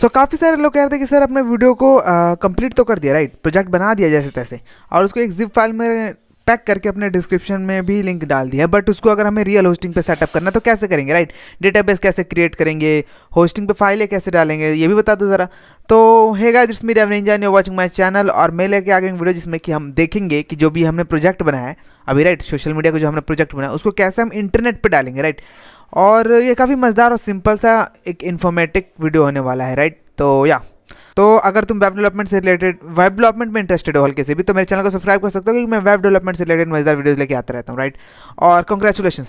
सो so, काफ़ी सारे लोग कह रहे थे कि सर अपने वीडियो को कंप्लीट तो कर दिया राइट प्रोजेक्ट बना दिया जैसे तैसे और उसको एक जिप फाइल में पैक करके अपने डिस्क्रिप्शन में भी लिंक डाल दिया बट उसको अगर हमें रियल होस्टिंग पे सेटअप करना तो कैसे करेंगे राइट डेटाबेस कैसे क्रिएट करेंगे होस्टिंग पे फाइलें कैसे डालेंगे ये भी बता दो ज़रा तो हैगा जिस दिस मी डेवरेंजा यू वॉचिंग माई चैनल और मैं लेके आ गए वीडियो जिसमें कि हम देखेंगे कि जो भी हमने प्रोजेक्ट बनाया है अभी राइट सोशल मीडिया को जो हमने प्रोजेक्ट बनाया उसको कैसे हम इंटरनेट पर डालेंगे राइट और ये काफ़ी मज़ेदार और सिंपल सा एक इन्फॉर्मेटिव वीडियो होने वाला है राइट तो या तो अगर तुम वेब डेवलपमेंट से रिलेटेड वेब डेवलपमेंट में इंटरेस्टेड हो हल्के से भी तो मेरे चैनल को सब्सक्राइब कर सकते हो क्योंकि मैं वेब डेवलपमेंट से रिलेटेड मज़ेदार वीडियोस लेके आता रहता हूँ राइट और कंग्रेचुलेशन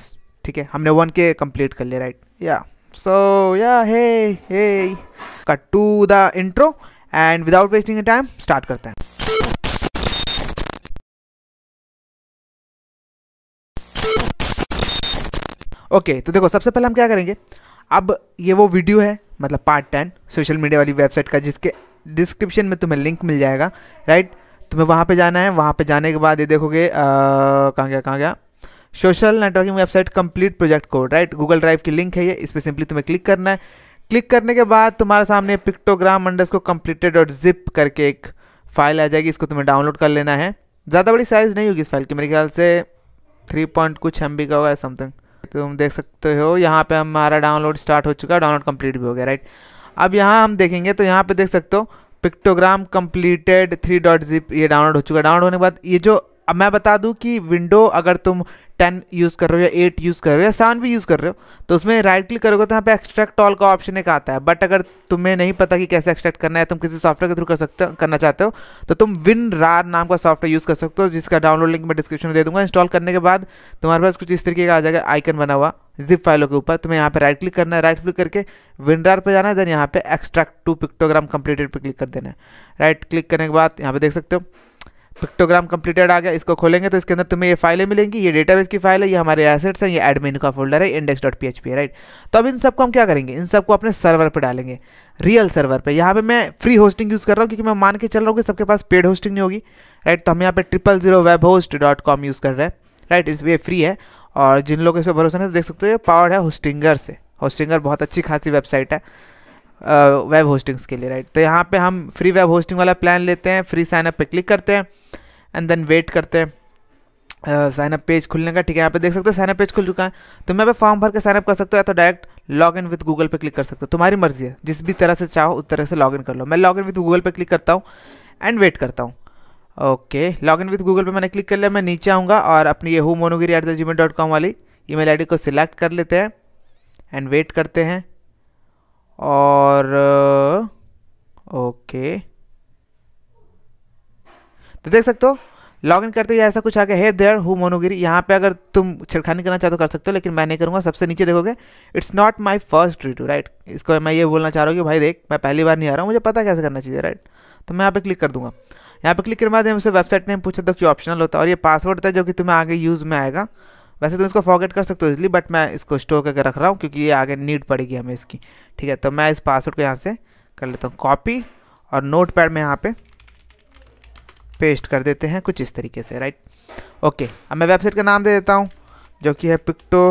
ठीक है हमने वन के कम्प्लीट कर लिया राइट या सो या hey hey cut to the intro and without wasting a time start करते हैं ओके तो देखो सबसे पहले हम क्या करेंगे अब ये वो वीडियो है मतलब पार्ट टेन सोशल मीडिया वाली वेबसाइट का जिसके डिस्क्रिप्शन में तुम्हें लिंक मिल जाएगा राइट तुम्हें वहाँ पे जाना है वहाँ पे जाने के बाद ये देखोगे कहाँ गया कहाँ गया social networking website complete project code right Google drive की लिंक है ये इस पर सिंपली तुम्हें क्लिक करना है क्लिक करने के बाद तुम्हारे सामने पिक्टोग्राम अंडर्स को कम्प्लीटेड और जिप करके एक फाइल आ जाएगी इसको तुम्हें डाउनलोड कर लेना है ज़्यादा बड़ी साइज़ नहीं होगी इस फाइल की मेरे ख्याल से थ्री पॉइंट कुछ एम का होगा समथिंग तुम देख सकते हो यहाँ पे हमारा डाउनलोड स्टार्ट हो चुका है डाउनलोड कंप्लीट भी हो गया राइट अब यहाँ हम देखेंगे तो यहाँ पे देख सकते हो pictogram completed three dot zip ये डाउनलोड हो चुका है डाउनलोड होने के बाद ये जो अब मैं बता दूँ कि विंडो अगर तुम टेन यूज़ कर रहे हो या एट यूज़ कर रहे हो या सेवन भी यूज़ कर रहे हो तो उसमें राइट क्लिक करोगे तो यहाँ पे एक्सट्रैक्ट ऑल का ऑप्शन एक आता है बट अगर तुम्हें नहीं पता कि कैसे एक्सट्रैक्ट करना है तुम किसी सॉफ्टवेयर के थ्रू कर सकते हो करना चाहते हो तो तुम विन रार नाम का सॉफ्टवेयर यूज़ कर सकते हो जिसका डाउनलोड लिंक मैं डिस्क्रिप्शन में दे दूँगा इंस्टॉल करने के बाद तुम्हारे पास कुछ इस तरीके का आ जाएगा आइकन बना हुआ जिप फाइलों के ऊपर तुम्हें यहाँ पर राइट क्लिक करना है राइट क्लिक करके रार पर जाना है देन यहाँ पे एक्सट्रैक्ट टू पिक्टोग्राम कंप्लीटेड पर क्लिक कर देना है राइट क्लिक करने के बाद यहाँ पे देख सकते हो पिक्टोग्राम कंप्लीटेड आ गया इसको खोलेंगे तो इसके अंदर तुम्हें ये फाइलें मिलेंगी ये डेटाबेस की फाइल है ये हमारे एसेट्स हैं ये एडमिन का फोल्डर है index dot P H P है राइट तो अब इन सबको हम क्या करेंगे इन सबको अपने सर्वर पर डालेंगे रियल सर्वर पर यहाँ पे मैं फ्री होस्टिंग यूज़ कर रहा हूँ क्योंकि मैं मान के चल रहा हूँ कि सबके पास पेड होस्टिंग नहीं होगी राइट तो हम यहाँ पर triple zero web host dot com use कर रहे हैं राइट इस ये फ्री है और जिन लोगों इस पर भरोसा नहीं तो देख सकते हो पावर है होस्टिंगर से होस्टिंगर बहुत अच्छी खासी वेबसाइट है वेब होस्टिंग्स के लिए राइट तो यहाँ पे हम फ्री वेब होस्टिंग वाला प्लान लेते हैं फ्री साइनअप पे क्लिक करते हैं एंड देन वेट करते हैं साइनअप पेज खुलने का ठीक है यहाँ पे देख सकते हो साइनअप पेज खुल चुका है तो मैं पे फॉर्म भर के साइनअप कर सकता हूँ या तो direct log in with Google पे क्लिक कर सकते हो तुम्हारी मर्जी है जिस भी तरह से चाहो उस तरह से लॉग इन कर लो मैं लॉग इन विद गूगल पे क्लिक करता हूँ एंड वेट करता हूँ okay log in with Google पे मैंने क्लिक कर लिया मैं नीचे आऊँगा और अपनी ये हो मोनोगिरी at the Gmail dot com वाली ई मेल आई डी को सिलेक्ट कर लेते हैं एंड वेट करते हैं और ओके तो देख सकते हो लॉग इन करते ही ऐसा कुछ आ गया है देयर हु मोनोगिरी यहाँ पे अगर तुम छिड़खानी करना चाहते हो तो कर सकते हो लेकिन मैं नहीं करूँगा सबसे नीचे देखोगे इट्स नॉट माई फर्स्ट रिटू राइट इसको मैं ये बोलना चाह रहा हूँ कि भाई देख मैं पहली बार नहीं आ रहा हूँ मुझे पता कैसे करना चाहिए राइट तो मैं यहाँ पे क्लिक कर दूंगा यहाँ पे क्लिक करने बाद उसे वेबसाइट ने पूछा तो क्यों ऑप्शनल होता है और ये पासवर्ड था जो कि तुम्हें आगे यूज़ में आएगा वैसे तुम इसको फॉरगेट कर सकते हो इजली बट मैं इसको स्टोर करके रख रहा हूँ क्योंकि ये आगे नीड पड़ेगी हमें इसकी ठीक है तो मैं इस पासवर्ड को यहाँ से कर लेता हूँ कॉपी और नोट पैड में यहाँ पे पेस्ट कर देते हैं कुछ इस तरीके से राइट ओके अब मैं वेबसाइट का नाम दे देता हूँ जो कि है पिक्टो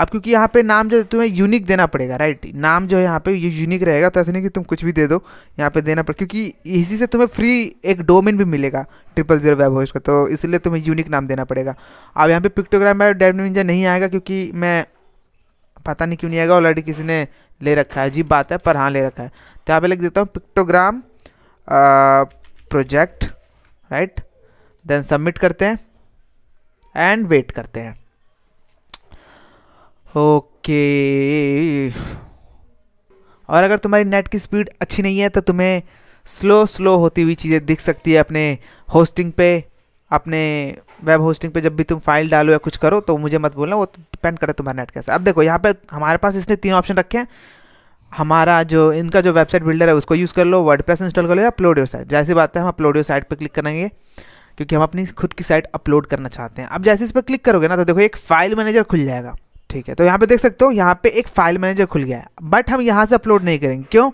अब क्योंकि यहाँ पे नाम जो है तुम्हें यूनिक देना पड़ेगा राइट नाम जो है यहाँ पे ये यूनिक रहेगा तो ऐसा नहीं कि तुम कुछ भी दे दो यहाँ पे देना पड़ेगा क्योंकि इसी से तुम्हें फ्री एक डोमेन भी मिलेगा ट्रिपल जीरो वेब होस्ट का तो इसलिए तुम्हें यूनिक नाम देना पड़ेगा अब यहाँ पे पिक्टोग्राम में डेव नहीं आएगा क्योंकि मैं पता नहीं क्यों नहीं आएगा ऑलरेडी किसी ने ले रखा है अजीब बात है पर हाँ ले रखा है तो यहाँ पर लिख देता हूँ pictogram project right then submit करते हैं एंड वेट करते हैं ओके और अगर तुम्हारी नेट की स्पीड अच्छी नहीं है तो तुम्हें स्लो स्लो होती हुई चीज़ें दिख सकती है अपने होस्टिंग पे अपने वेब होस्टिंग पे जब भी तुम फाइल डालो या कुछ करो तो मुझे मत बोलना वो डिपेंड करता है तुम्हारा नेट कैसा अब देखो यहाँ पे हमारे पास इसने तीन ऑप्शन रखे हैं हमारा जो इनका जो वेबसाइट बिल्डर है उसको यूज़ कर लो वर्ड इंस्टॉल कर लो या अपलोड योर साइट जैसी बात है हम अपलोड योर साइट पर क्लिक करेंगे क्योंकि हम अपनी खुद की साइट अपलोड करना चाहते हैं अब जैसे इस पर क्लिक करोगे ना तो देखो एक फाइल मैनेजर खुल जाएगा ठीक है तो यहाँ पे देख सकते हो यहाँ पे एक फाइल मैनेजर खुल गया है बट हम यहाँ से अपलोड नहीं करेंगे क्यों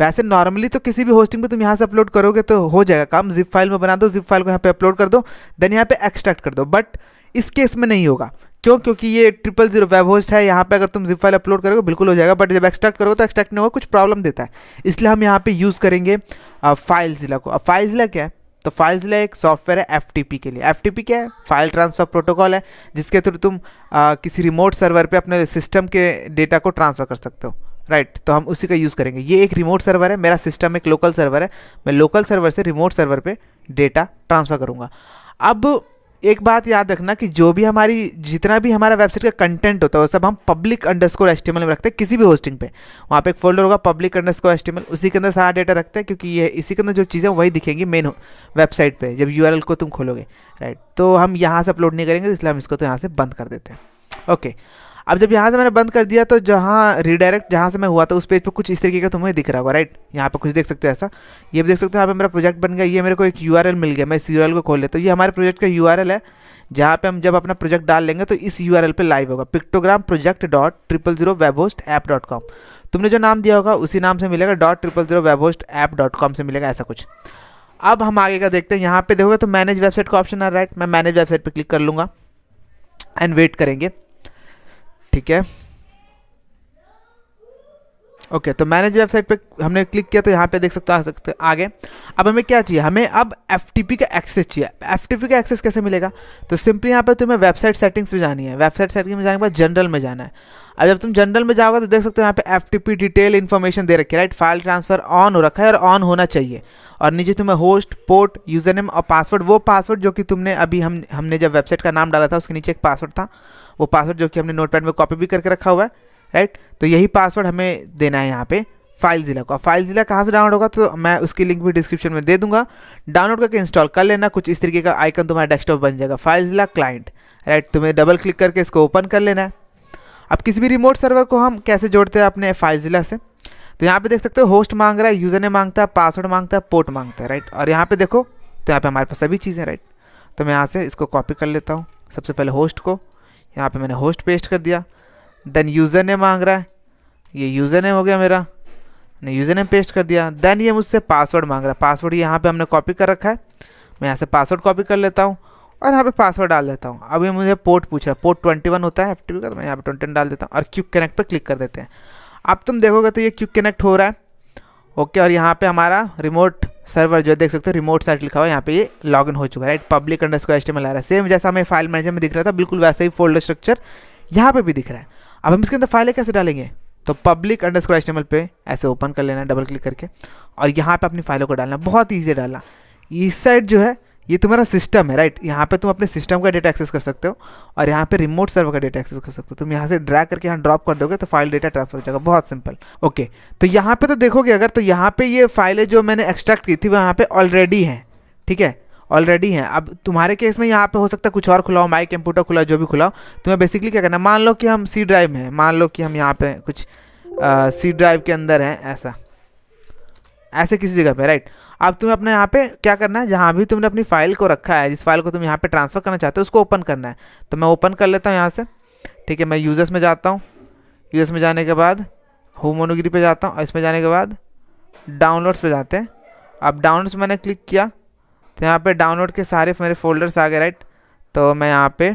वैसे नॉर्मली तो किसी भी होस्टिंग पे तुम यहाँ से अपलोड करोगे तो हो जाएगा काम जिप फाइल में बना दो जिप फाइल को यहाँ पे अपलोड कर दो देन यहाँ पे एक्सट्रैक्ट कर दो बट इस केस में नहीं होगा क्यों क्योंकि ये ट्रिपल जीरो वेब होस्ट है यहाँ पे अगर तुम जिप फाइल अपलोड करोगे बिल्कुल हो जाएगा बट जब एक्सट्रैक्ट करोगे तो एक्सट्रैक्ट नहीं होगा कुछ प्रॉब्लम देता है इसलिए हम यहाँ पे यूज़ करेंगे फाइल जिला को अब फाइल जिला क्या है तो फाइल्स ले एक सॉफ्टवेयर है एफ के लिए एफ क्या है फाइल ट्रांसफ़र प्रोटोकॉल है जिसके थ्रू तुम आ, किसी रिमोट सर्वर पे अपने सिस्टम के डेटा को ट्रांसफ़र कर सकते हो राइट तो हम उसी का यूज़ करेंगे ये एक रिमोट सर्वर है मेरा सिस्टम एक लोकल सर्वर है मैं लोकल सर्वर से रिमोट सर्वर पर डेटा ट्रांसफ़र करूँगा अब एक बात याद रखना कि जो भी हमारी जितना भी हमारा वेबसाइट का कंटेंट होता है वो सब हम पब्लिक अंडर स्कोर में रखते हैं किसी भी होस्टिंग पे वहाँ पे एक फोल्डर होगा पब्लिक अंडर स्कोर उसी के अंदर सारा डेटा रखते हैं क्योंकि ये इसी के अंदर जो चीज़ें वही दिखेंगी मेन वेबसाइट पर जब यू को तुम खोलोगे राइट तो हम यहाँ से अपलोड नहीं करेंगे इसलिए हम इसको तो यहाँ से बंद कर देते हैं ओके अब जब यहाँ से मैंने बंद कर दिया तो जहाँ रिडायरेक्ट जहाँ से मैं हुआ था तो उस पेज पर कुछ इस तरीके का तुम्हें दिख रहा होगा राइट यहाँ पर कुछ देख सकते हो ऐसा ये भी देख सकते हो यहाँ पर मेरा प्रोजेक्ट बन गया ये मेरे को एक यू मिल गया मैं इस यू को खोल लेता तो हूँ ये हमारे प्रोजेक्ट का यू है जहाँ पे हम जब अपना प्रोजेक्ट डाल लेंगे तो इस यू पे लाइव होगा pictogram project dot triple zero web host app dot com तुमने जो नाम दिया होगा उसी नाम से मिलेगा dot triple zero web host app dot com से मिलेगा ऐसा कुछ अब हम आगे का देखते हैं यहाँ पे देखोगे तो मैनेज वेबसाइट का ऑप्शन आ रहा है मैं मैनेज वेबसाइट पर क्लिक कर लूँगा एंड वेट करेंगे ठीक है ओके okay, तो मैनेज वेबसाइट पे हमने क्लिक किया तो यहाँ पे देख सकते आ सकते आगे अब हमें क्या चाहिए हमें अब एफ का एक्सेस चाहिए एफ का एक्सेस कैसे मिलेगा तो सिंपली यहाँ पे तुम्हें वेबसाइट सेटिंग्स में जानी है वेबसाइट सेटिंग में जाने के बाद जनरल में जाना है अब जब तुम जनरल में जाओगे तो देख सकते हो यहाँ पे एफ डिटेल इन्फॉर्मेशन दे रखी है राइट फाइल ट्रांसफर ऑन हो रखा है और ऑन होना चाहिए और नीचे तुम्हें होस्ट पोर्ट यूजर नेम और पासवर्ड वो पासवर्ड जो कि तुमने अभी हम हमने जब वेबसाइट का नाम डाला था उसके नीचे एक पासवर्ड था वो पासवर्ड जो कि हमने नोटपैड में कॉपी भी करके रखा हुआ है राइट तो यही पासवर्ड हमें देना है यहाँ पे फाइल ज़िला का फाइल ज़िला कहाँ से डाउनलोड होगा तो मैं उसकी लिंक भी डिस्क्रिप्शन में दे दूंगा डाउनलोड करके इंस्टॉल कर लेना कुछ इस तरीके का आइकन तुम्हारा डेस्कटॉप बन जाएगा फाइल ज़िला क्लाइंट राइट तुम्हें डबल क्लिक करके इसको ओपन कर लेना है अब किसी भी रिमोट सर्वर को हम कैसे जोड़ते हैं अपने फाइल ज़िला से तो यहाँ पे देख सकते हो होस्ट मांग रहा है यूज़र ने मांगता है पासवर्ड मांगता है पोर्ट मांगता है राइट और यहाँ पे देखो तो यहाँ पे हमारे पास सभी चीज़ें राइट तो मैं यहाँ से इसको कॉपी कर लेता हूँ सबसे पहले होस्ट को यहाँ पे मैंने होस्ट पेस्ट कर दिया देन यूज़र नेम मांग रहा है ये यूज़र नेम हो गया मेरा मैंने यूज़र नेम पेस्ट कर दिया देन ये मुझसे पासवर्ड मांग रहा है पासवर्ड यहाँ पे हमने कॉपी कर रखा है मैं यहाँ से पासवर्ड कॉपी कर लेता हूँ और यहाँ पे पासवर्ड डाल देता हूँ अब ये मुझे पोर्ट पूछ रहा है पोर्ट ट्वेंटी वन होता है एफ का तो मैं यहाँ पे ट्वेंटी डाल देता हूँ और क्यूक कनेक्ट पर क्लिक कर देते हैं अब तुम देखोगे तो ये क्यूक कनेक्ट हो रहा है ओके और यहाँ पे हमारा रिमोट सर्वर जो देख सकते हो रिमोट साइट लिखा हुआ है यहाँ पे ये लॉग इन हो चुका है राइट पब्लिक अंडर स्क्वायर आ रहा है सेम जैसा हमें फाइल मैनेजर में दिख रहा था बिल्कुल वैसा ही फोल्डर स्ट्रक्चर यहाँ पे भी दिख रहा है अब हम इसके अंदर फाइलें कैसे डालेंगे तो पब्लिक अंडर स्क्वायर एस्टिमल ऐसे ओपन कर लेना डबल क्लिक करके और यहाँ पर अपनी फाइलों को डालना बहुत ईजी डालना इस साइड जो है ये तुम्हारा सिस्टम है राइट यहाँ पे तुम अपने सिस्टम का डेटा एक्सेस कर सकते हो और यहाँ पे रिमोट सर्वर का डेटा एक्सेस कर सकते हो तुम यहाँ से ड्रैग करके यहाँ ड्रॉप कर दोगे तो फाइल डेटा ट्रांसफर हो जाएगा बहुत सिंपल ओके तो यहाँ पे तो देखोगे अगर तो यहाँ पे ये फाइलें जो मैंने एक्सट्रैक्ट की थी वो यहाँ पर ऑलरेडी हैं ठीक है ऑलरेडी हैं अब तुम्हारे केस में यहाँ पे हो सकता है कुछ और खुलाओ माई कंप्यूटर खुलाओ जो भी खुलाओ तुम्हें बेसिकली क्या करना मान लो कि हम सी ड्राइव में हैं मान लो कि हम यहाँ पे कुछ सी ड्राइव के अंदर हैं ऐसा ऐसे किसी जगह पर राइट अब तुम्हें अपने यहाँ पे क्या करना है जहाँ भी तुमने अपनी फाइल को रखा है जिस फाइल को तुम यहाँ पे ट्रांसफ़र करना चाहते हो उसको ओपन करना है तो मैं ओपन कर लेता हूँ यहाँ से ठीक है मैं यूजर्स में जाता हूँ यूजर्स में जाने के बाद होम मोनोगिरी पे जाता हूँ इसमें जाने के बाद डाउनलोड्स पे जाते हैं अब डाउनलोड्स मैंने क्लिक किया तो यहाँ पर डाउनलोड के सारे मेरे फोल्डर्स आ गए राइट तो मैं यहाँ पे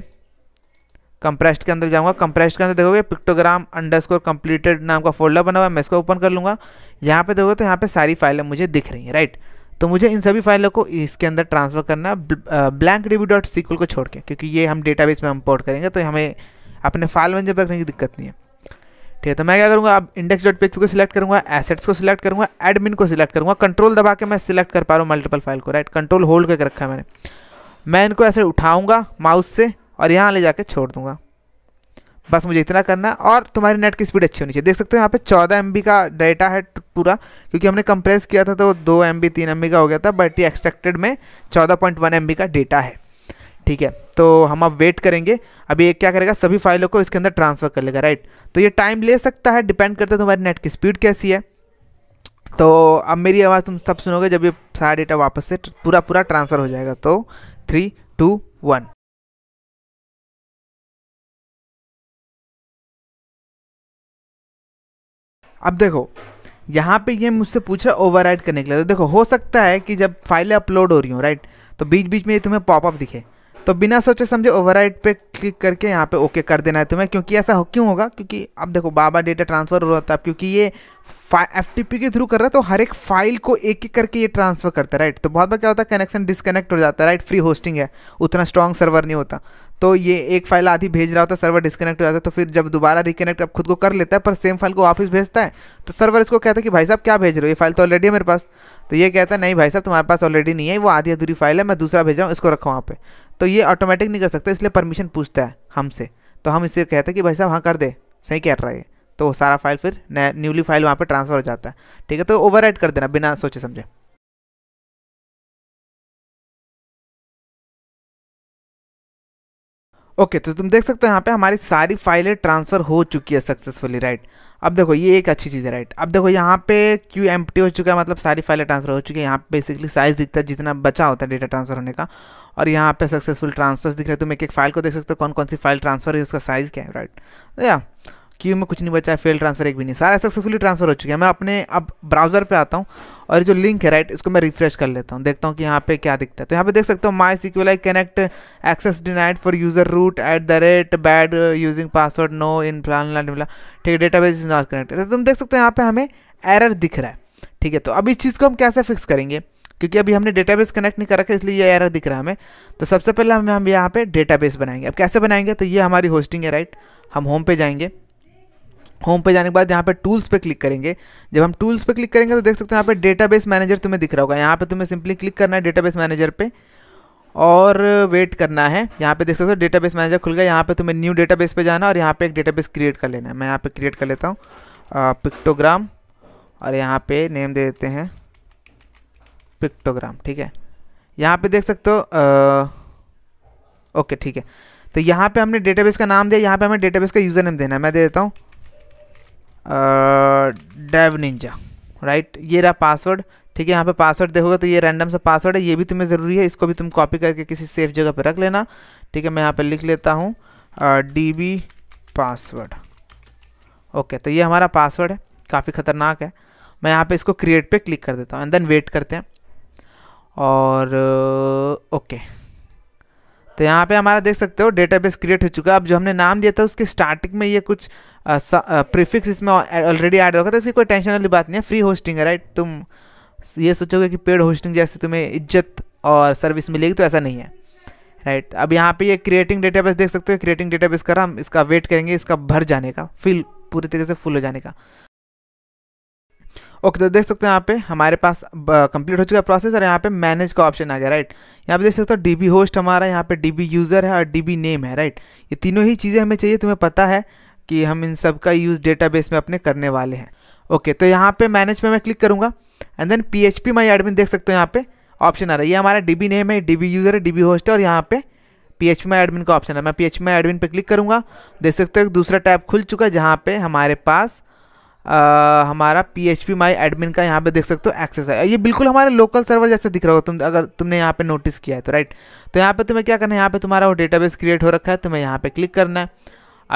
कंप्रेस्ड के अंदर जाऊँगा कंप्रेस्ड के अंदर देखोगे पिक्टोग्राम अंडरस्कोर कंप्लीटेड नाम का फोल्डर बना हुआ है मैं इसको ओपन कर लूँगा यहाँ पे देखोगे तो यहाँ पे सारी फाइलें मुझे दिख रही हैं राइट तो मुझे इन सभी फाइलों को इसके अंदर ट्रांसफ़र करना ब्लैंक रिव्यू डॉट सीक्वल को छोड़ के क्योंकि ये हम डेटाबेस में इम्पोर्ट करेंगे तो हमें अपने फाइल में जब रखने की दिक्कत नहीं है ठीक है तो मैं क्या करूँगा अब इंडेक्स डॉट पेज को सिलेक्ट करूँगा एसेट्स को सिलेक्ट करूँगा एडमिन को सिलेक्ट करूँगा कंट्रोल दबा के मैं सिलेक्ट कर पा रहा हूँ मल्टीपल फाइल को राइट कंट्रोल होल्ड करके रखा है मैंने मैं इनको ऐसे उठाऊँगा माउस से और यहाँ ले जाके छोड़ दूँगा बस मुझे इतना करना और तुम्हारी नेट की स्पीड अच्छी होनी चाहिए देख सकते हो यहाँ पे चौदह एम का डाटा है पूरा क्योंकि हमने कंप्रेस किया था तो दो एम बी तीन एम का हो गया था बट ये एक्सपेक्टेड में चौदह पॉइंट वन एम का डेटा है ठीक है तो हम अब वेट करेंगे अभी एक क्या करेगा सभी फाइलों को इसके अंदर ट्रांसफ़र कर लेगा राइट तो ये टाइम ले सकता है डिपेंड करता है तुम्हारी नेट की स्पीड कैसी है तो अब मेरी आवाज़ तुम सब सुनोगे जब ये सारा डेटा वापस से पूरा पूरा ट्रांसफ़र हो जाएगा तो थ्री टू वन अब देखो यहाँ पे ये मुझसे पूछ रहा है राइड करने के लिए तो देखो हो सकता है कि जब फाइलें अपलोड हो रही हूँ राइट तो बीच बीच में ये तुम्हें पॉपअप दिखे तो बिना सोचे समझे ओवरराइड पे क्लिक करके यहाँ पे ओके कर देना है तुम्हें क्योंकि ऐसा हो क्यों होगा क्योंकि अब देखो बाबा डेटा ट्रांसफ़र हो रहा था क्योंकि ये एफ के थ्रू कर रहा है तो हर एक फाइल को एक एक करके ये ट्रांसफ़र करता है राइट तो बहुत बार क्या होता है कनेक्शन डिसकनेक्ट हो जाता है राइट फ्री होस्टिंग है उतना स्ट्रॉन्ग सर्वर नहीं होता तो ये एक फाइल आधी भेज रहा होता है सर्वर डिस्कनेक्ट हो जाता है तो फिर जब दोबारा रिकनेक्ट अब खुद को कर लेता है पर सेम फाइल को वापस भेजता है तो सर्वर इसको कहता है कि भाई साहब क्या भेज रहे हो ये फाइल तो ऑलरेडी है मेरे पास तो ये कहता है नहीं भाई साहब तुम्हारे पास ऑलरेडी नहीं है वो आधी अधूरी फाइल है मैं दूसरा भेज रहा हूँ इसको रखो वहाँ पर तो ये ऑटोमेटिक नहीं कर सकता इसलिए परमिशन पूछता है हमसे तो हम इसे कहते हैं कि भाई साहब हाँ कर दे सही कह रहा है तो सारा फाइल फिर न्यूली फाइल वहाँ पर ट्रांसफ़र हो जाता है ठीक है तो ओवर कर देना बिना सोचे समझे ओके तो तुम देख सकते हो यहाँ पे हमारी सारी फाइलें ट्रांसफ़र हो चुकी है सक्सेसफुली राइट अब देखो ये एक अच्छी चीज़ है राइट अब देखो यहाँ पे क्यू एम हो चुका है मतलब सारी फाइलें ट्रांसफ़र हो चुकी है यहाँ पे बेसिकली साइज़ दिखता है जितना बचा होता है डेटा ट्रांसफ़र होने का और यहाँ पे सक्सेसफुल ट्रांसफर्स दिख रहे हैं तुम एक एक फाइल को देख सकते हो कौन कौन सी फाइल ट्रांसफ़र है उसका साइज़ क्या है राइट या क्यू में कुछ नहीं बचा है फेल ट्रांसफर एक भी नहीं सारा सक्सेसफुली ट्रांसफर हो चुके हैं मैं अपने अब ब्राउज़र पे आता हूँ और जो लिंक है राइट इसको मैं रिफ्रेश कर लेता हूँ देखता हूँ कि यहाँ पे क्या दिखता है तो यहाँ पे देख सकते हो MySQL I connect access denied for user root at the rate bad using password no in फलाना ठीक है data base is not connected तो तुम देख सकते हो यहाँ पर हमें एरर दिख रहा है ठीक है तो अब इस चीज़ को हम कैसे फिक्स करेंगे क्योंकि अभी हमने डेटाबेस कनेक्ट नहीं कर रखा इसलिए ये एरर दिख रहा है हमें तो सबसे पहले हम हम यहाँ पे डेटाबेस बनाएंगे अब कैसे बनाएंगे तो ये हमारी होस्टिंग है राइट हम होम पे जाएंगे होम पे जाने के बाद यहाँ पे टूल्स पे क्लिक करेंगे जब हम टूल्स पे क्लिक करेंगे तो देख सकते हो यहाँ पे डेटाबेस मैनेजर तुम्हें दिख रहा होगा यहाँ पे तुम्हें सिंपली क्लिक करना है डेटाबेस मैनेजर पे और वेट करना है यहाँ पे देख सकते हो डेटाबेस मैनेजर खुल गया यहाँ पे तुम्हें न्यू डेटाबेस पे जाना और यहाँ पे एक डेटाबेस क्रिएट कर लेना है मैं यहाँ पे क्रिएट कर लेता हूँ पिक्टोग्राम और यहाँ पे नेम दे देते हैं पिक्टोग्राम ठीक है यहाँ पे देख सकते हो ओके ठीक है तो यहाँ पे हमने डेटाबेस का नाम दिया यहाँ पे हमें डेटाबेस का यूज़र नेम देना है मैं दे देता हूँ डैव निंजा राइट ये रहा पासवर्ड ठीक है यहाँ पे पासवर्ड देखोगे तो ये रैंडम सा पासवर्ड है ये भी तुम्हें ज़रूरी है इसको भी तुम कॉपी करके किसी सेफ जगह पर रख लेना ठीक है मैं यहाँ पे लिख लेता हूँ डी बी पासवर्ड ओके तो ये हमारा पासवर्ड है काफ़ी ख़तरनाक है मैं यहाँ पे इसको क्रिएट पे क्लिक कर देता हूँ एंड देन वेट करते हैं और ओके तो यहाँ पे हमारा देख सकते हो डेटाबेस क्रिएट हो चुका है अब जो हमने नाम दिया था उसके स्टार्टिंग में ये कुछ प्रीफिक्स इसमें ऑलरेडी ऐड होगा तो इसकी कोई टेंशन वाली बात नहीं है फ्री होस्टिंग है राइट तुम ये सोचोगे कि पेड होस्टिंग जैसे तुम्हें इज्जत और सर्विस मिलेगी तो ऐसा नहीं है राइट अब यहाँ पे ये क्रिएटिंग डेटाबेस देख सकते हो क्रिएटिंग डेटाबेस कर हम इसका वेट करेंगे इसका भर जाने का फिल पूरी तरीके से फुल हो जाने का ओके तो देख सकते हैं यहाँ पे हमारे पास कंप्लीट हो चुका है प्रोसेस और यहाँ पे मैनेज का ऑप्शन आ गया राइट यहाँ पे देख सकते हो डी बी होस्ट हमारा यहाँ पे बी यूज़र है और बी नेम है राइट ये तीनों ही चीज़ें हमें चाहिए तुम्हें पता है कि हम इन सब का यूज़ बेस में अपने करने वाले हैं ओके तो यहाँ पे मैनेज पे मैं क्लिक करूँगा and then P H P my admin देख सकते हो यहाँ पे ऑप्शन आ रहा है ये हमारा बी नेम है बी यूज़र है बी होस्ट है और यहाँ पे पी एच माई एडमिन का ऑप्शन है मैं पी एच माई एडमिन पर क्लिक करूँगा देख सकते हो एक दूसरा टैब खुल चुका है जहाँ पे हमारे पास आ, हमारा P H P my admin का यहाँ पे देख सकते हो एक्सेस है ये बिल्कुल हमारे लोकल सर्वर जैसे दिख रहा हो तुम अगर तुमने यहाँ पे नोटिस किया है तो राइट तो यहाँ पे तुम्हें क्या करना है यहाँ पे तुम्हारा वो डेटाबेस क्रिएट हो रखा है तुम्हें यहाँ पे क्लिक करना है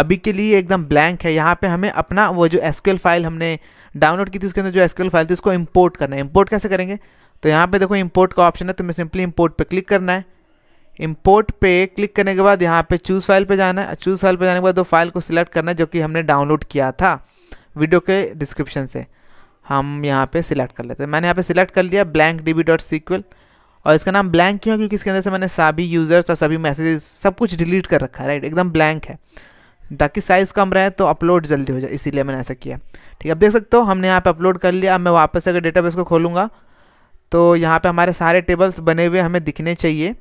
अभी के लिए एकदम ब्लैंक है यहाँ पे हमें अपना वो जो एस फाइल हमने डाउनलोड की थी उसके अंदर जो एस फाइल थी उसको इम्पोर्ट करना है इम्पोर्ट कैसे करेंगे तो यहाँ पर देखो इम्पोर्ट का ऑप्शन है तुम्हें सिंपली इम्पोर्ट पर क्लिक करना है इम्पोर्ट पे क्लिक करने के बाद यहाँ पे चूज़ फाइल पे जाना है चूज़ फाइल पे जाने के बाद वो फाइल को सिलेक्ट करना है जो कि हमने डाउनलोड किया था वीडियो के डिस्क्रिप्शन से हम यहाँ पे सिलेक्ट कर लेते हैं मैंने यहाँ पे सिलेक्ट कर लिया blank D B dot SQL और इसका नाम ब्लैंक क्यों है क्योंकि इसके अंदर से मैंने सभी यूज़र्स और सभी मैसेजेस सब कुछ डिलीट कर रखा है राइट एकदम ब्लैंक है ताकि साइज़ कम रहे तो अपलोड जल्दी हो जाए इसीलिए मैंने ऐसा किया ठीक है अब देख सकते हो हमने यहाँ पे अपलोड कर लिया अब मैं वापस अगर डेटाबेस को खोलूँगा तो यहाँ पे हमारे सारे टेबल्स बने हुए हमें दिखने चाहिए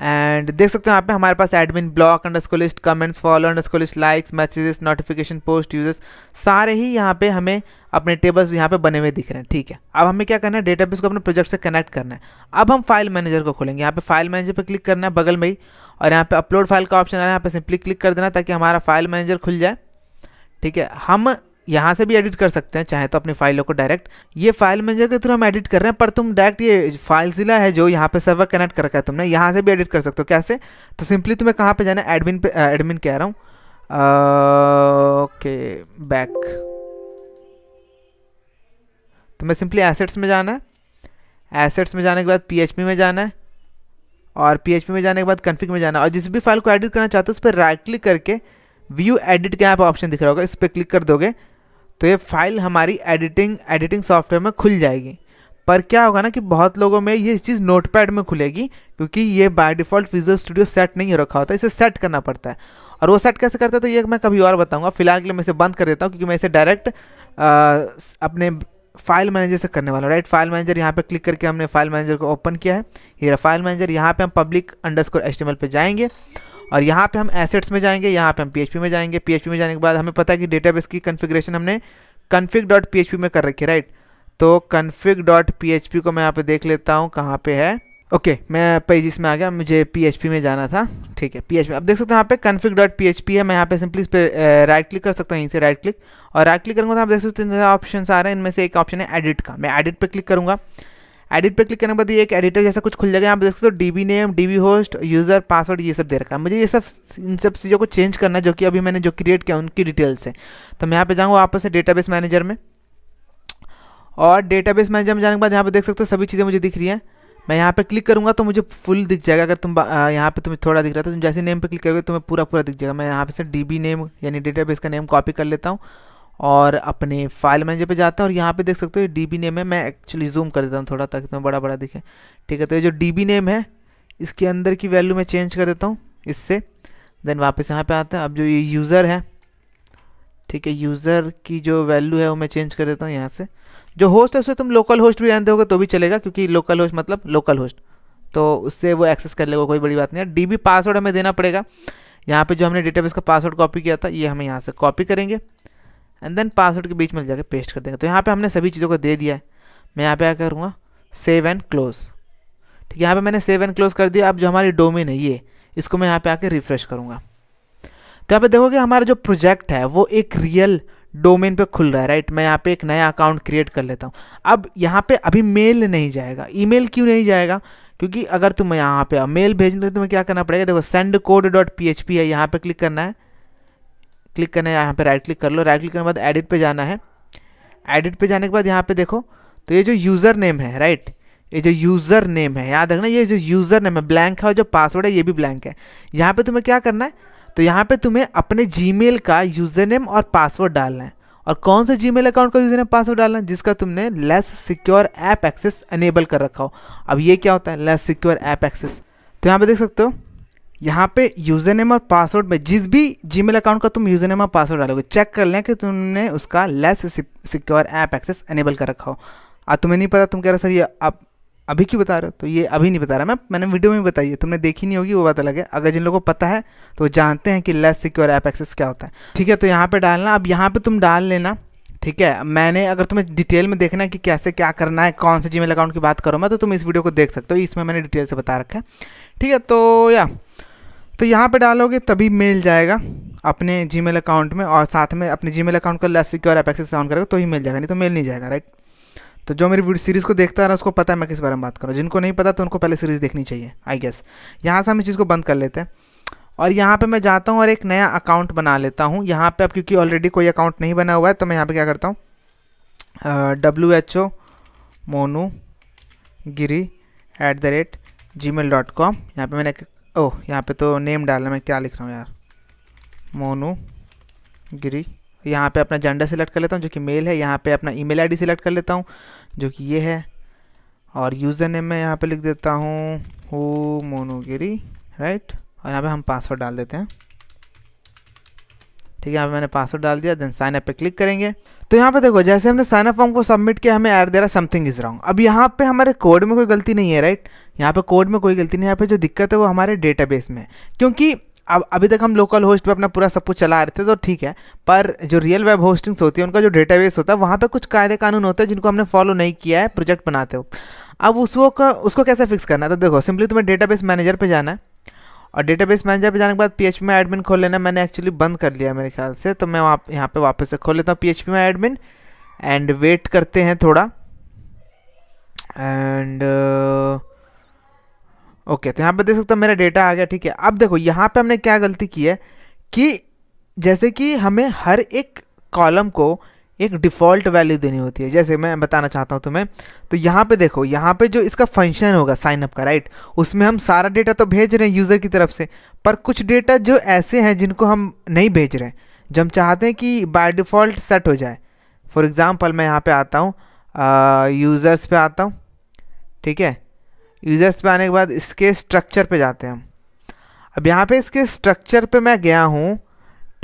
एंड देख सकते हो यहाँ पे हमारे पास admin block under list comments follow under list likes messages notification post users सारे ही यहाँ पे हमें अपने टेबल्स यहाँ पे बने हुए दिख रहे हैं ठीक है अब हमें क्या करना है डेटाबेस को अपने प्रोजेक्ट से कनेक्ट करना है अब हम फाइल मैनेजर को खोलेंगे यहाँ पे फाइल मैनेजर पर क्लिक करना है बगल में ही और यहाँ पर अपलोड फाइल का ऑप्शन आ रहा है यहाँ पर सिंपली क्लिक कर देना ताकि हमारा फाइल मैनेजर खुल जाए ठीक है हम यहाँ से भी एडिट कर सकते हैं चाहे तो अपनी फाइलों को डायरेक्ट ये फाइल मैनेजर के थ्रू हम एडिट कर रहे हैं पर तुम डायरेक्ट ये फाइल जिला है जो यहाँ पे सर्वर कनेक्ट कर रखा है तुमने यहाँ से भी एडिट कर सकते हो कैसे तो सिंपली तुम्हें कहाँ पे जाना है एडमिन पे एडमिन कह रहा हूँ ओके बैक तुम्हें सिंपली एसेट्स में जाना है एसेट्स में जाने के बाद पी में जाना है और पी में जाने के बाद कन्फिक में जाना है और जिस भी फाइल को एडिट करना चाहते हो उस पर राइट क्लिक करके व्यू एडिट का यहाँ पर ऑप्शन दिख रहा होगा इस पर क्लिक कर दोगे तो ये फाइल हमारी एडिटिंग एडिटिंग सॉफ्टवेयर में खुल जाएगी पर क्या होगा ना कि बहुत लोगों में ये चीज़ नोटपैड में खुलेगी क्योंकि ये by default visual studio set नहीं हो रखा होता इसे सेट करना पड़ता है और वो सेट कैसे करता है तो ये मैं कभी और बताऊंगा फिलहाल के लिए मैं इसे बंद कर देता हूँ क्योंकि मैं इसे डायरेक्ट अपने फाइल मैनेजर से करने वाला हूँ राइट फाइल मैनेजर यहाँ पर क्लिक करके हमने फाइल मैनेजर को ओपन किया है ये फाइल मैनेजर यहाँ पर हम पब्लिक स्कोर एस्टिमल पे जाएंगे और यहाँ पे हम एसेट्स में जाएंगे यहाँ पे हम पीएचपी में जाएंगे पीएचपी में जाने के बाद हमें पता है कि डेटाबेस की कन्फिग्रेशन हमने कन्फिक डॉट पी में कर रखी है राइट तो कन्फिक डॉट पी को मैं यहाँ पे देख लेता हूँ कहाँ पे है ओके मैं पेजिस में आ गया मुझे पी में जाना था ठीक है पी अब देख सकते हैं यहाँ पे कन्फिक डॉट पी है मैं यहाँ पे सिंपली इस पर राइट क्लिक कर सकता हूँ यहीं से राइट क्लिक और राइट क्लिक करूँगा तो आप देख सकते हैं ऑप्शन आ रहे हैं इनमें से एक ऑप्शन है एडिट का मैं एडिट पर क्लिक करूँगा एडिट पे क्लिक करने के बाद ये एक एडिटर जैसा कुछ खुल जाएगा आप देख सकते हो D B name B host user password ये सब दे रखा है मुझे ये सब इन सब चीज़ों को चेंज करना है जो कि अभी मैंने जो क्रिएट किया उनकी डिटेल्स है तो मैं यहाँ पे जाऊँगा वापस से डेटाबेस मैनेजर में और बेस मैनेजर में जाने के बाद यहाँ पर देख सकते हो सभी चीज़ें मुझे दिख रही हैं मैं यहाँ पर क्लिक करूँगा तो मुझे फुल दिख जाएगा अगर तुम यहाँ पर तुम्हें थोड़ा दिख रहा है तो तुम जैसे नेम पर क्लिक करोगे तुम्हें पूरा पूरा दिख जाएगा मैं यहाँ पर से डीबी नेम यानी बेस का नेम कॉपी कर लेता हूँ और अपने फाइल मैनेजर पे जाता है और यहाँ पे देख सकते हो डी बी नेम है मैं एक्चुअली जूम कर देता हूँ थोड़ा ताकि तुम्हें बड़ा बड़ा दिखे ठीक है तो ये जो डी बी नेम है इसके अंदर की वैल्यू मैं चेंज कर देता हूँ इससे देन वापस यहाँ पे आता है अब जो ये यूज़र है ठीक है यूज़र की जो वैल्यू है वो मैं चेंज कर देता हूँ यहाँ से जो होस्ट है उससे तुम लोकल होस्ट भी रहने हो तो भी चलेगा क्योंकि लोकल होस्ट मतलब लोकल होस्ट तो उससे वो एक्सेस कर लेगा कोई बड़ी बात नहीं है डीबी पासवर्ड हमें देना पड़ेगा यहाँ पे जो हमने डेटाबेस का पासवर्ड कॉपी किया था ये यह हमें यहाँ से कॉपी करेंगे एंड देन पासवर्ड के बीच में जाकर पेस्ट कर देंगे तो यहाँ पे हमने सभी चीज़ों को दे दिया है मैं यहाँ पे क्या करूँगा सेव एंड क्लोज ठीक है यहाँ पे मैंने सेव एंड क्लोज कर दिया अब जो हमारी डोमेन है ये इसको मैं यहाँ पे आके रिफ्रेश करूँगा तो यहाँ पे देखोगे हमारा जो प्रोजेक्ट है वो एक रियल डोमेन पे खुल रहा है राइट मैं यहाँ पे एक नया अकाउंट क्रिएट कर लेता हूँ अब यहाँ पे अभी मेल नहीं जाएगा ईमेल क्यों नहीं जाएगा क्योंकि अगर तुम यहाँ पे मेल भेजने तुम्हें क्या करना पड़ेगा देखो send code dot P H P है यहाँ पे क्लिक करना है क्लिक करना है यहाँ पे राइट क्लिक कर लो राइट क्लिक करने के बाद एडिट पे जाना है एडिट पे जाने के बाद यहाँ पे देखो तो ये जो यूज़र नेम है राइट ये जो यूज़र नेम है याद रखना ये जो यूज़र नेम है ब्लैंक है और जो पासवर्ड है ये भी ब्लैंक है यहाँ पे तुम्हें क्या करना है तो यहाँ पे तुम्हें अपने जी का यूज़र नेम और पासवर्ड डालना है और कौन से जी अकाउंट का यूज़र नेम पासवर्ड डालना है जिसका तुमने less secure app access enable कर रखा हो अब ये क्या होता है लेस सिक्योर ऐप एक्सेस तो यहाँ पे देख सकते हो यहाँ पे यूज़र नेम और पासवर्ड में जिस भी जीमेल अकाउंट का तुम यूज़र नेम और पासवर्ड डालोगे चेक कर लें कि तुमने उसका less secure app access enable कर रखा हो आ तुम्हें नहीं पता तुम कह रहे सर ये आप अभी क्यों बता रहे हो तो ये अभी नहीं बता रहा मैं मैंने वीडियो में बताई है तुमने देखी नहीं होगी वो बात अलग है अगर जिन लोगों को पता है तो जानते हैं कि लेस सिक्योर ऐप एक्सेस क्या होता है ठीक है तो यहाँ पर डालना अब यहाँ पर तुम डाल लेना ठीक है मैंने अगर तुम्हें डिटेल में देखना है कि कैसे क्या करना है कौन से जीमेल अकाउंट की बात करो मैं तो तुम इस वीडियो को देख सकते हो इसमें मैंने डिटेल से बता रखा है ठीक है तो या तो यहाँ पे डालोगे तभी मिल जाएगा अपने जीमेल अकाउंट में और साथ में अपने जीमेल अकाउंट का less secure app access on करेगा तो ही मिल जाएगा नहीं तो मिल नहीं जाएगा राइट तो जो मेरी सीरीज़ को देखता है उसको पता है मैं किस बारे में बात कर रहा हूँ जिनको नहीं पता तो उनको पहले सीरीज़ देखनी चाहिए आई गेस यहाँ से हम इस चीज़ को बंद कर लेते हैं और यहाँ पे मैं जाता हूँ और एक नया अकाउंट बना लेता हूँ यहाँ पे अब क्योंकि ऑलरेडी कोई अकाउंट नहीं बना हुआ है तो मैं यहाँ पे क्या करता हूँ W H O Monu Giri at the rate Gmail dot com यहाँ पर मैंने ओह यहाँ पे तो नेम डालना मैं क्या लिख रहा हूँ यार मोनू गिरी यहाँ पे अपना जेंडर सेलेक्ट कर लेता हूँ जो कि मेल है यहाँ पे अपना ईमेल आईडी सिलेक्ट कर लेता हूँ जो कि ये है और यूज़र नेम मैं यहाँ पे लिख देता हूँ हो मोनोगिरी राइट और यहाँ पे हम पासवर्ड डाल देते हैं ठीक है यहाँ पे मैंने पासवर्ड डाल दिया देन साइन अप पे क्लिक करेंगे तो यहाँ पे देखो जैसे हमने साइन फॉर्म को सबमिट किया हमें एर दे रहा समथिंग इज रॉन्ग अब यहाँ पे हमारे कोड में कोई गलती नहीं है राइट यहाँ पे कोड में कोई गलती नहीं है यहाँ पे जो दिक्कत है वो हमारे डेटाबेस में क्योंकि अब अभी तक हम लोकल होस्ट पे अपना पूरा सब कुछ चला रहे थे तो ठीक है पर जो रियल वेब होस्टिंग्स होती है उनका जो डेटाबेस होता है वहाँ पे कुछ कायदे कानून होते हैं जिनको हमने फॉलो नहीं किया है प्रोजेक्ट बनाते हो अब उसको उसको कैसे फिक्स करना है तो देखो सिंपली तुम्हें डेटाबेस मैनेजर पे जाना है और डेटाबेस मैनेजर पे जाने के बाद पीएचपी में एडमिन खोल लेना मैंने एक्चुअली बंद कर लिया मेरे ख्याल से तो मैं वहाँ यहाँ पर वापस से खोल लेता हूँ पीएचपी में एडमिन एंड वेट करते हैं थोड़ा एंड ओके uh, तो यहाँ पर देख सकते हो मेरा डेटा आ गया ठीक है अब देखो यहाँ पे हमने क्या गलती की है कि जैसे कि हमें हर एक कॉलम को एक डिफ़ॉल्ट वैल्यू देनी होती है जैसे मैं बताना चाहता हूँ तुम्हें तो यहाँ पे देखो यहाँ पे जो इसका फंक्शन होगा साइनअप का राइट उसमें हम सारा डेटा तो भेज रहे हैं यूज़र की तरफ से पर कुछ डेटा जो ऐसे हैं जिनको हम नहीं भेज रहे हैं जो हम चाहते हैं कि बाय डिफ़ॉल्ट सेट हो जाए फॉर एग्ज़ाम्पल मैं यहाँ पर आता हूँ यूज़र्स पर आता हूँ ठीक है यूज़र्स पर आने के बाद इसके स्ट्रक्चर पर जाते हैं हम अब यहाँ पर इसके स्ट्रक्चर पर मैं गया हूँ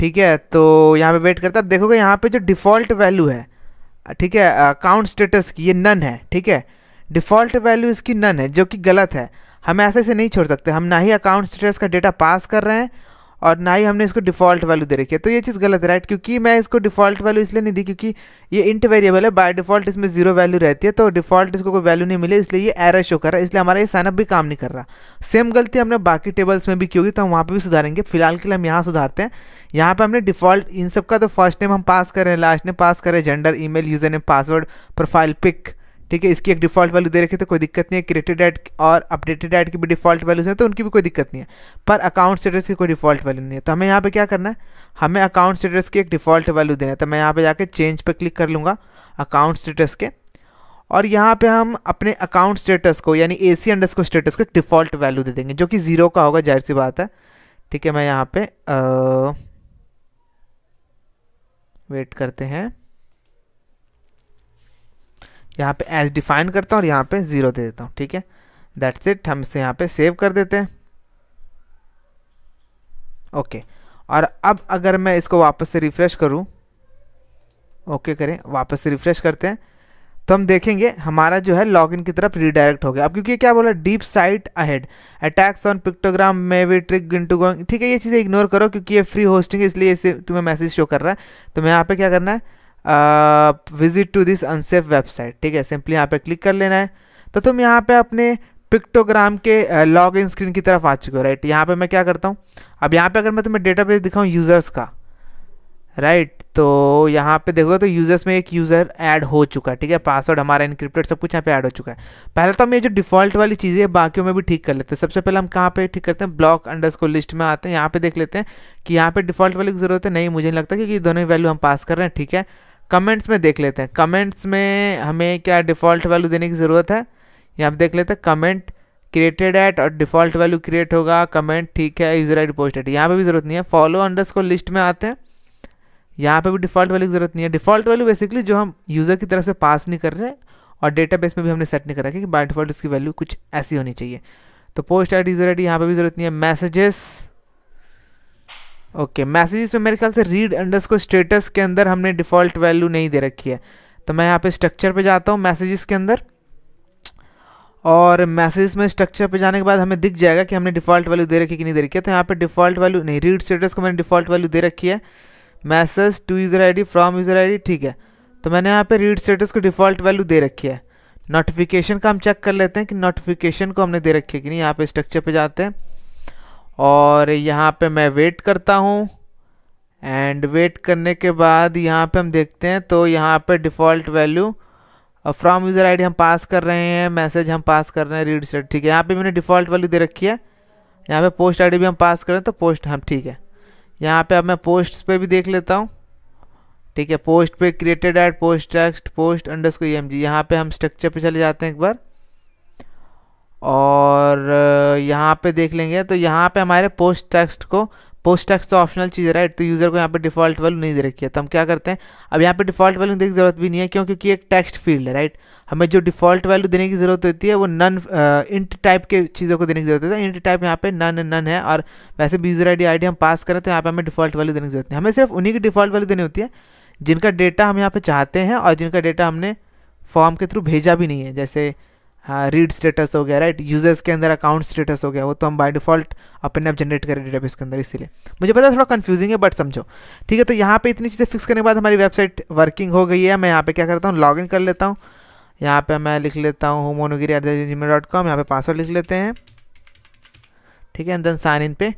ठीक है तो यहाँ पे वेट करता है अब देखोगे यहाँ पे जो डिफ़ॉल्ट वैल्यू है ठीक है अकाउंट स्टेटस की ये नन है ठीक है डिफ़ॉल्ट वैल्यू इसकी नन है जो कि गलत है हम ऐसे से नहीं छोड़ सकते हम ना ही अकाउंट स्टेटस का डेटा पास कर रहे हैं और ना ही हमने इसको डिफ़ॉल्ट वैल्यू दे रखी है तो ये चीज़ गलत है राइट क्योंकि मैं इसको डिफ़ॉल्ट वैल्यू इसलिए नहीं दी क्योंकि ये इंट वेरिएबल है बाय डिफ़ॉल्ट इसमें जीरो वैल्यू रहती है तो डिफ़ॉल्ट इसको कोई वैल्यू नहीं मिले इसलिए ये एरर शो कर रहा है इसलिए हमारा ये साइनअप भी काम नहीं कर रहा सेम गलती हमने बाकी टेबल्स में भी की होगी तो हम वहाँ पर भी सुधारेंगे फिलहाल के लिए हम यहाँ सुधारते हैं यहाँ पर हमने डिफ़ॉल्ट इन सब का तो फर्स्ट नेम हम पास करें लास्ट नेम पास करें gender email user name password profile pic ठीक है इसकी एक डिफॉल्ट वैल्यू दे रखी तो कोई दिक्कत नहीं है क्रिएटेड एड और अपडेटेड एड की भी डिफॉल्ट वैल्यूज हैं तो उनकी भी कोई दिक्कत नहीं है पर अकाउंट स्टेटस की कोई डिफॉल्ट वैल्यू नहीं है तो हमें यहाँ पे क्या करना है हमें अकाउंट स्टेटस की एक डिफॉल्ट वैल्यू देना है तो मैं यहाँ पर जाकर चेंज पर क्लिक कर लूँगा अकाउंट स्टेटस के और यहाँ पे हम अपने अकाउंट स्टेटस को यानी ए सी अंडर्स को स्टेटस को एक डिफ़ॉल्ट वैल्यू दे देंगे जो कि ज़ीरो का होगा जाहिर सी बात है ठीक है मैं यहाँ पे आ, वेट करते हैं यहाँ पे एज डिफाइन करता हूँ और यहाँ पे ज़ीरो दे देता हूँ ठीक है दैट्स इट हम इसे यहाँ पे सेव कर देते हैं ओके okay. और अब अगर मैं इसको वापस से रिफ़्रेश करूँ ओके okay करें वापस से रिफ़्रेश करते हैं तो हम देखेंगे हमारा जो है लॉगिन की तरफ रिडायरेक्ट हो गया अब क्योंकि क्या बोला deep site ahead attacks on pictogram may we trick into going ठीक है ये चीज़ें इग्नोर करो क्योंकि ये फ्री होस्टिंग है इसलिए इसे तुम्हें मैसेज शो कर रहा है तो मैं यहाँ पे क्या करना है visit to this unsafe website ठीक है सिंपली यहाँ पे क्लिक कर लेना है तो तुम यहाँ पे अपने पिक्टोग्राम के लॉग इन स्क्रीन की तरफ आ चुके हो राइट यहाँ पे मैं क्या करता हूँ अब यहाँ पे अगर मैं तुम्हें डेटा बेस दिखाऊँ यूज़र्स का राइट तो यहाँ पे देखोगे तो यूज़र्स में एक यूज़र ऐड हो चुका है ठीक है पासवर्ड हमारा इनक्रिप्टेड सब कुछ यहाँ पे ऐड हो चुका है पहले तो हम ये जो डिफ़ॉल्ट वाली चीज़ें है बाकियों में भी ठीक कर लेते हैं सबसे पहले हम कहाँ पे ठीक करते हैं ब्लॉक अंडर लिस्ट में आते हैं यहाँ पे देख लेते हैं कि यहाँ पे डिफ़ॉल्ट वाली की जरूरत है नहीं मुझे नहीं लगता क्योंकि दोनों ही वैल्यू हम पास कर रहे हैं ठीक है कमेंट्स में देख लेते हैं कमेंट्स में हमें क्या डिफ़ॉल्ट वैल्यू देने की ज़रूरत है यहाँ पर देख लेते हैं कमेंट क्रिएटेड एट और डिफ़ॉल्ट वैल्यू क्रिएट होगा कमेंट ठीक है यूज़र आई डी पोस्टेड यहाँ पर भी ज़रूरत नहीं है फॉलो अंडर्स को लिस्ट में आते हैं यहाँ पे भी डिफ़ॉल्ट वैल्यू की ज़रूरत नहीं है डिफ़ॉल्ट वैल्यू बेसिकली जो हम यूज़र की तरफ से पास नहीं कर रहे और बेस में भी हमने सेट नहीं करा कि बाई डिफ़ॉल्ट उसकी वैल्यू कुछ ऐसी होनी चाहिए तो post at user I D यहाँ पर भी ज़रूरत नहीं है मैसेजेस ओके मैसेजेस में मेरे ख्याल से रीड अंडर्स को स्टेटस के अंदर हमने डिफ़ॉल्ट वैल्यू नहीं दे रखी है तो मैं यहाँ पे स्ट्रक्चर पे जाता हूँ मैसेजेस के अंदर और मैसेज में स्ट्रक्चर पे जाने के बाद हमें दिख जाएगा कि हमने डिफ़ॉल्ट वैल्यू दे रखी कि नहीं दे रखी है तो यहाँ पे डिफ़ॉल्ट वैल्यू नहीं रीड स्टेटस को मैंने डिफ़ॉल्ट वैल्यू दे रखी है message to user D from user D ठीक है तो मैंने यहाँ पर रीड स्टेटस को डिफ़ॉल्ट वैल्यू दे रखी है नोटिफिकेशन का हम चेक कर लेते हैं कि नोटिफिकेशन को हमने दे रखी है कि नहीं यहाँ पर स्ट्रक्चर पर जाते हैं और यहाँ पे मैं वेट करता हूँ एंड वेट करने के बाद यहाँ पे हम देखते हैं तो यहाँ पे default value from user ID हम पास कर रहे हैं मैसेज हम पास कर रहे हैं रीड सेट ठीक है यहाँ पे मैंने डिफ़ॉल्ट वैल्यू दे रखी है यहाँ पे पोस्ट आईडी भी हम पास करें तो पोस्ट हम हाँ, ठीक है यहाँ पे अब मैं पोस्ट पे भी देख लेता हूँ ठीक है पोस्ट पे created at post text post अंडर्स को ई एम जी यहाँ पर हम स्ट्रक्चर पर चले जाते हैं एक बार और यहाँ पे देख लेंगे तो यहाँ पे हमारे पोस्ट टेक्स्ट को पोस्ट टेक्स्ट तो ऑप्शनल चीज़ है राइट तो यूज़र को यहाँ पे डिफॉल्ट वैल्यू नहीं दे रखी है तो हम क्या करते हैं अब यहाँ पे डिफॉल्ट वैल्यू देने की जरूरत भी नहीं है क्यों क्योंकि एक टेक्स्ट फील्ड है राइट हमें जो डिफॉल्ट वैल्यू देने की ज़रूरत होती है वो नन इंट टाइप के चीज़ों को देने की जरूरत होती है इंट टाइप यहाँ पे नन नन है और वैसे भी यूज़र आई डी हम पास करें तो यहाँ पर हमें डिफॉल्ट वैल्यू देने की जरूरत नहीं हमें सिर्फ उन्हीं की डिफॉल्ट वैल्यू देनी होती है जिनका डेटा हम यहाँ पर चाहते हैं और जिनका डेटा हमने फॉर्म के थ्रू भेजा भी नहीं है जैसे रीड हाँ, स्टेटस हो गया राइट यूजर्स के अंदर अकाउंट स्टेटस हो गया वो तो हम बाय डिफॉल्ट अपने आप जनरेट करें डेटाबेस के अंदर इसीलिए मुझे पता है थोड़ा कन्फ्यूजिंग है बट समझो ठीक है तो यहाँ पे इतनी चीज़ें फिक्स करने के बाद हमारी वेबसाइट वर्किंग हो गई है मैं यहाँ पे क्या करता हूँ लॉग कर लेता हूँ यहाँ पर मैं लिख लेता हूँ होमोनोगिरी at the Gmail dot com यहाँ पर पासवर्ड लिख लेते हैं ठीक है एंड देन साइन इन पे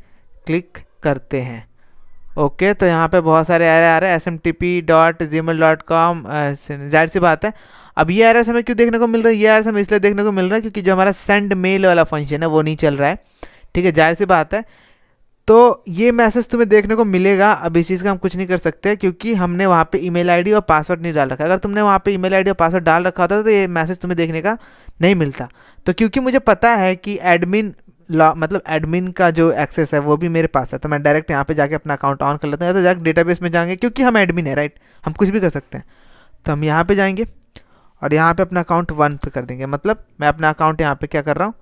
क्लिक करते हैं ओके okay, तो यहाँ पे बहुत सारे आ रहे आ रहे हैं S M T P dot Gmail dot com जाहिर सी बात है अब ये एरर्स हमें क्यों देखने को मिल रहा है ये एरर्स हमें इसलिए देखने को मिल रहा है क्योंकि जो हमारा सेंड मेल वाला फंक्शन है वो नहीं चल रहा है ठीक है जाहिर सी बात है तो ये मैसेज तुम्हें देखने को मिलेगा अब इस चीज़ का हम कुछ नहीं कर सकते क्योंकि हमने वहाँ पे ईमेल आईडी और पासवर्ड नहीं डाल रखा अगर तुमने वहाँ पे ईमेल आईडी और पासवर्ड डाल रखा होता तो ये मैसेज तुम्हें देखने का नहीं मिलता तो क्योंकि मुझे पता है कि एडमिन लॉ मतलब एडमिन का जो एक्सेस है वो भी मेरे पास है तो मैं डायरेक्ट यहाँ पर जाके अपना अकाउंट ऑन कर लेता हूँ या तो डायरेक्ट डेटाबेस में जाएंगे क्योंकि हम एडमिन है राइट हम कुछ भी कर सकते हैं तो हम यहाँ पर जाएंगे और यहाँ पे अपना अकाउंट वन पे कर देंगे मतलब मैं अपना अकाउंट यहाँ पे क्या कर रहा हूँ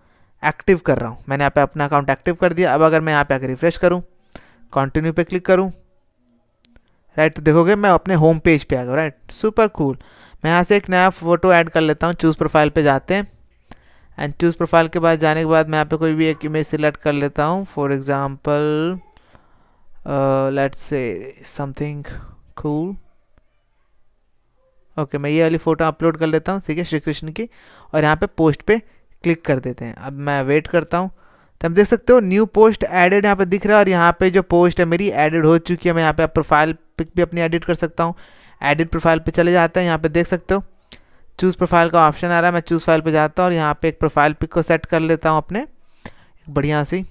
एक्टिव कर रहा हूँ मैंने यहाँ पे अपना अकाउंट एक्टिव कर दिया अब अगर मैं यहाँ पे आकर रिफ्रेश करूँ कंटिन्यू पे क्लिक करूँ राइट तो देखोगे मैं अपने होम पेज पे आ गया राइट सुपर कूल मैं यहाँ से एक नया फोटो ऐड कर लेता हूँ चूज़ प्रोफाइल पर जाते हैं एंड चूज़ प्रोफाइल के बाद जाने के बाद मैं यहाँ पर कोई भी एक इमेज सिलेक्ट कर लेता हूँ for example let's say something cool okay मैं ये वाली फ़ोटो अपलोड कर लेता हूँ ठीक है श्री कृष्ण की और यहाँ पे पोस्ट पे क्लिक कर देते हैं अब मैं वेट करता हूँ तो आप देख सकते हो न्यू पोस्ट एडेड यहाँ पे दिख रहा है और यहाँ पे जो पोस्ट है मेरी एडेड हो चुकी है मैं यहाँ पे प्रोफाइल पिक भी अपनी एडिट कर सकता हूँ एडिट प्रोफाइल पर चले जाते हैं यहाँ पर देख सकते हो चूज़ प्रोफाइल का ऑप्शन आ रहा है मैं चूज़ फाइल पे जाता हूँ और यहाँ पे एक प्रोफाइल पिक को सेट कर लेता हूँ अपने बढ़िया सी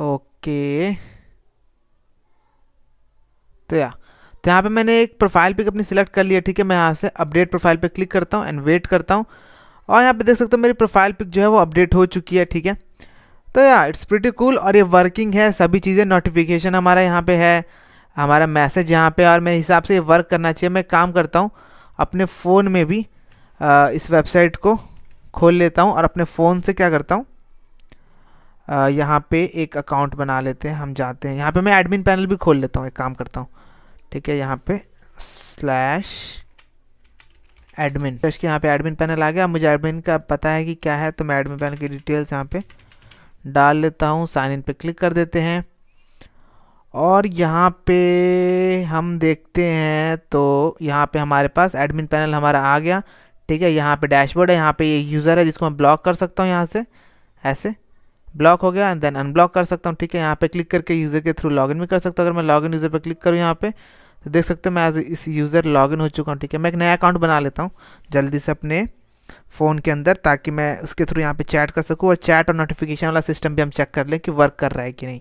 ओके तो या तो यहाँ पे मैंने एक प्रोफाइल पिक अपनी सिलेक्ट कर लिया ठीक है मैं यहाँ से अपडेट प्रोफाइल पे क्लिक करता हूँ एंड वेट करता हूँ और यहाँ पे देख सकते हो मेरी प्रोफाइल पिक जो है वो अपडेट हो चुकी है ठीक है तो या इट्स प्रिटी कूल और ये वर्किंग है सभी चीज़ें नोटिफिकेशन हमारा यहाँ पे है हमारा मैसेज यहाँ पे और मेरे हिसाब से ये वर्क करना चाहिए मैं काम करता हूँ अपने फ़ोन में भी आ, इस वेबसाइट को खोल लेता हूँ और अपने फ़ोन से क्या करता हूँ यहाँ पे एक अकाउंट बना लेते हैं हम जाते हैं यहाँ पे मैं एडमिन पैनल भी खोल लेता हूँ एक काम करता हूँ ठीक है यहाँ पे स्लैश एडमिन के यहाँ पे एडमिन पैनल आ गया मुझे एडमिन का पता है कि क्या है तो मैं एडमिन पैनल की डिटेल्स यहाँ पे डाल लेता हूँ साइन इन पे क्लिक कर देते हैं और यहाँ पे हम देखते हैं तो यहाँ पे हमारे पास एडमिन पैनल हमारा आ गया ठीक है यहाँ पे डैशबोर्ड है यहाँ पे ये यूज़र है जिसको मैं ब्लॉक कर सकता हूँ यहाँ से ऐसे ब्लॉक हो गया एंड देन अनब्लॉक कर सकता हूँ ठीक है यहाँ पे क्लिक करके यूज़र के थ्रू लॉगिन भी कर सकता हूँ अगर मैं लॉगिन यूज़र पे क्लिक करूँ यहाँ पे तो देख सकते हैं मैं आज इस यूज़र लॉगिन हो चुका हूँ ठीक है मैं एक नया अकाउंट बना लेता हूँ जल्दी से अपने फ़ोन के अंदर ताकि मैं उसके थ्रू यहाँ पे चैट कर सकूँ और चैट और नोटिफिकेशन वाला सिस्टम भी हम चेक कर लें कि वर्क कर रहा है कि नहीं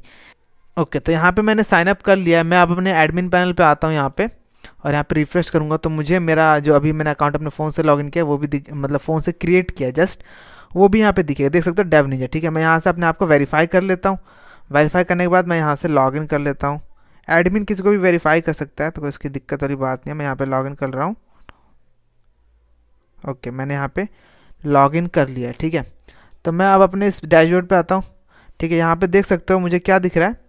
ओके तो यहाँ पर मैंने साइनअप कर लिया है मैं अब अपने एडमिन पैनल पर आता हूँ यहाँ पर और यहाँ पर रिफ्रेश करूँगा तो मुझे मेरा जो अभी मैंने अकाउंट अपने फ़ोन से लॉगिन किया वो भी मतलब फ़ोन से क्रिएट किया जस्ट वो भी यहाँ पे दिखेगा देख सकते हो डेव नीचे ठीक है मैं यहाँ से अपने आप को वेरीफाई कर लेता हूँ वेरीफाई करने के बाद मैं यहाँ से लॉगिन कर लेता हूँ एडमिन किसी को भी वेरीफाई कर सकता है तो कोई इसकी दिक्कत वाली बात नहीं है मैं यहाँ पे लॉगिन कर रहा हूँ ओके मैंने यहाँ पे लॉगिन कर लिया है ठीक है तो मैं अब अपने इस डैशबोर्ड पर आता हूँ ठीक है यहाँ पर देख सकते हो मुझे क्या दिख रहा है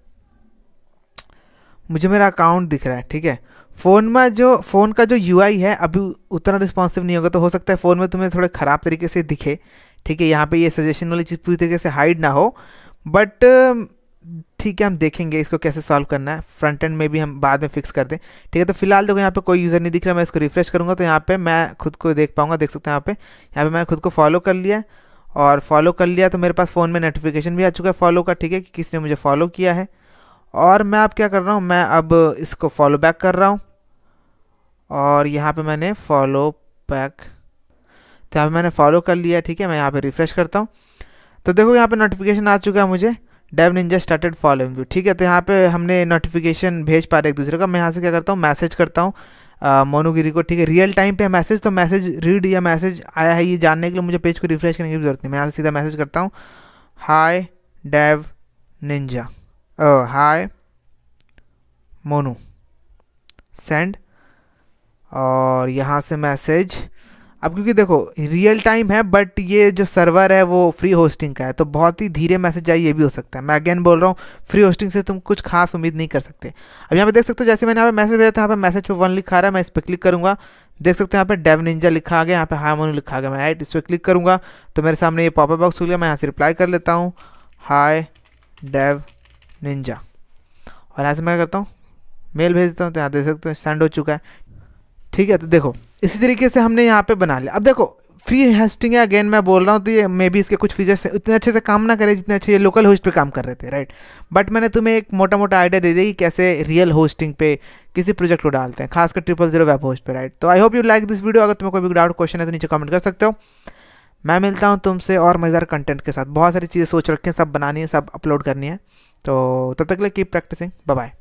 मुझे मेरा अकाउंट दिख रहा है ठीक है फ़ोन में जो फ़ोन का जो यू है अभी उतना रिस्पॉन्सिव नहीं होगा तो हो सकता है फ़ोन में तुम्हें थोड़े ख़राब तरीके से दिखे ठीक है यहाँ पे ये सजेशन वाली चीज़ पूरी तरीके से हाइड ना हो बट ठीक है हम देखेंगे इसको कैसे सॉल्व करना है फ्रंट एंड में भी हम बाद में फिक्स कर दें ठीक है तो फिलहाल देखो यहाँ पे कोई यूज़र नहीं दिख रहा मैं इसको रिफ्रेश करूँगा तो यहाँ पे मैं खुद को देख पाऊँगा देख सकते हैं यहाँ पे यहाँ पे मैंने खुद को फॉलो कर लिया और फॉलो कर लिया तो मेरे पास फ़ोन में नोटिफिकेशन भी आ चुका है फॉलो का ठीक है कि किसने मुझे फॉलो किया है और मैं अब क्या कर रहा हूँ मैं अब इसको फॉलो बैक कर रहा हूँ और यहाँ पर मैंने फॉलो बैक तो यहाँ पर मैंने फॉलो कर लिया ठीक है मैं यहाँ पर रिफ्रेश करता हूँ तो देखो यहाँ पर नोटिफिकेशन आ चुका है मुझे Dev Ninja started following you ठीक है तो यहाँ पे हमने नोटिफिकेशन भेज पा रहे एक दूसरे का मैं यहाँ से क्या करता हूँ मैसेज करता हूँ मोनूगिरी को ठीक है रियल टाइम पे मैसेज तो मैसेज रीड या मैसेज आया है ये जानने के लिए मुझे पेज को रिफ्रेश करने की जरूरत नहीं मैं यहाँ से सीधा मैसेज करता हूँ hi dev ninja hi Monu send और यहाँ से मैसेज अब क्योंकि देखो रियल टाइम है बट ये जो सर्वर है वो फ्री होस्टिंग का है तो बहुत ही धीरे मैसेज आई ये भी हो सकता है मैं अगेन बोल रहा हूँ फ्री होस्टिंग से तुम कुछ खास उम्मीद नहीं कर सकते अब यहाँ पे देख सकते हो जैसे मैंने यहाँ पे मैसेज भेजा था यहाँ पे मैसेज पे वन लिखा रहा है मैं इस पर क्लिक करूँगा देख सकते हैं यहाँ पे डेव निंजा लिखा आ गया यहाँ पे हाई मोनू लिखा आ गया मैं राइट इस पर क्लिक करूँगा तो मेरे सामने ये पॉपअप बॉक्स हो गया मैं यहाँ से रिप्लाई कर लेता हूँ हाय डेव निंजा और यहाँ से मैं करता हूँ मेल भेज देता हूँ तो यहाँ देख सकते हो सेंड हो चुका है ठीक है तो देखो इसी तरीके से हमने यहाँ पे बना लिया अब देखो फ्री होस्टिंग है अगेन मैं बोल रहा हूँ तो ये मे बी इसके कुछ फीचर्स इतने अच्छे से काम ना करें जितने अच्छे ये लोकल होस्ट पे काम कर रहे थे राइट बट मैंने तुम्हें एक मोटा मोटा आइडिया दे दिया कि कैसे रियल होस्टिंग पे किसी प्रोजेक्ट को डालते हैं खासकर ट्रिपल जीरो वेब होस्ट पे राइट तो I hope you like this video अगर तुम्हें कोई भी डाउट क्वेश्चन है तो नीचे कमेंट कर सकते हो मैं मिलता हूँ तुमसे और मज़ेदार कंटेंट के साथ बहुत सारी चीज़ें सोच रखी हैं सब बनानी है सब अपलोड करनी है तो तब तक के लिए कीप प्रैक्टिसिंग बाय